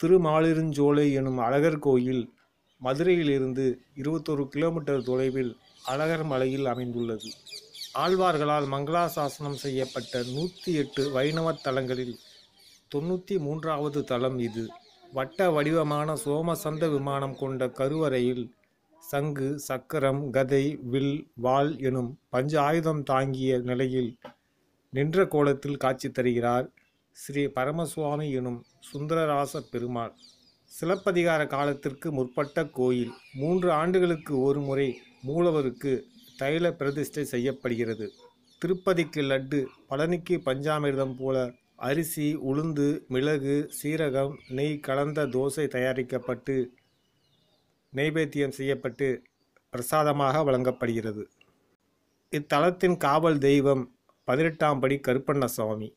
திருமாலிருஞ்சோலை எனும் அழகர் கோயில் மதுரையிலிருந்து இருபத்தொரு கிலோமீட்டர் தொலைவில் அழகர் மலையில் அமைந்துள்ளது ஆழ்வார்களால் மங்களாசாசனம் செய்யப்பட்ட நூற்றி எட்டு வைணவ தலங்களில் தொண்ணூற்றி மூன்றாவது தலம் இது வட்ட வடிவமான சோமசந்த விமானம் கொண்ட கருவறையில் சங்கு சக்கரம் கதை வில் வாள் எனும் பஞ்ச ஆயுதம் தாங்கிய நிலையில் நின்ற கோலத்தில் காட்சி தருகிறார் ஸ்ரீ பரமசுவாமி எனும் சுந்தரராச பெருமாள் சிலப்பதிகார காலத்திற்கு முற்பட்ட கோயில் மூன்று ஆண்டுகளுக்கு ஒரு முறை மூலவருக்கு தைல பிரதிஷ்டை செய்யப்படுகிறது திருப்பதிக்கு லட்டு பழனிக்கு பஞ்சாமிர்தம் போல அரிசி உளுந்து மிளகு சீரகம் நெய் கலந்த தோசை தயாரிக்கப்பட்டு நைவேத்தியம் செய்யப்பட்டு பிரசாதமாக வழங்கப்படுகிறது இத்தலத்தின் காவல் தெய்வம் பதினெட்டாம் படி கருப்பண்ண சுவாமி